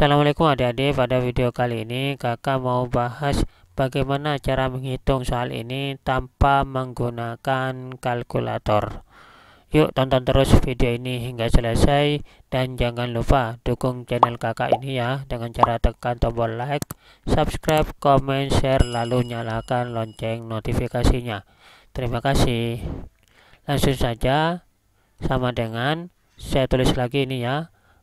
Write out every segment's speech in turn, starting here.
Assalamualaikum adik-adik pada video kali ini kakak mau bahas bagaimana cara menghitung soal ini tanpa menggunakan kalkulator Yuk tonton terus video ini hingga selesai dan jangan lupa dukung channel kakak ini ya dengan cara tekan tombol like, subscribe, komen, share lalu nyalakan lonceng notifikasinya Terima kasih Langsung saja sama dengan saya tulis lagi ini ya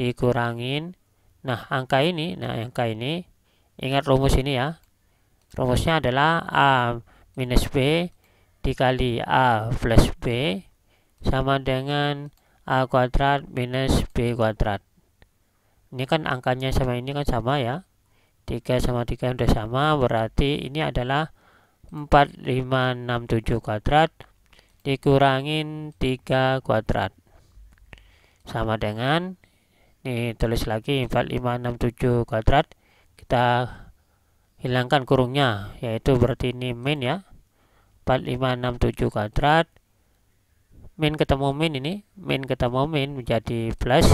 dikurangin. Nah, angka ini, nah angka ini, ingat rumus ini ya. Rumusnya adalah A minus B dikali A plus B sama dengan A kuadrat minus B kuadrat. Ini kan angkanya sama ini kan sama ya. 3 sama 3 sudah sama, berarti ini adalah tujuh kuadrat dikurangin 3 kuadrat. Sama dengan nih tulis lagi 4567 kuadrat kita hilangkan kurungnya yaitu berarti ini min ya 4567 kuadrat min ketemu min ini min ketemu min menjadi plus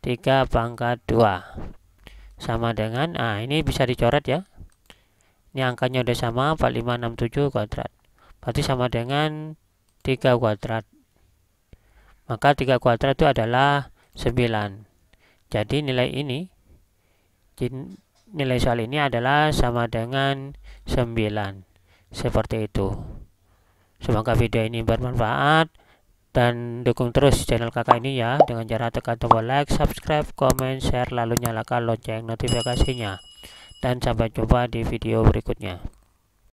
3 pangkat 2 sama dengan ah ini bisa dicoret ya ini angkanya udah sama 4567 kuadrat berarti sama dengan 3 kuadrat maka 3 kuadrat itu adalah 9 jadi nilai ini nilai soal ini adalah sama dengan 9. Seperti itu. Semoga video ini bermanfaat dan dukung terus channel kakak ini ya dengan cara tekan tombol like, subscribe, komen, share, lalu nyalakan lonceng notifikasinya. Dan sampai jumpa di video berikutnya.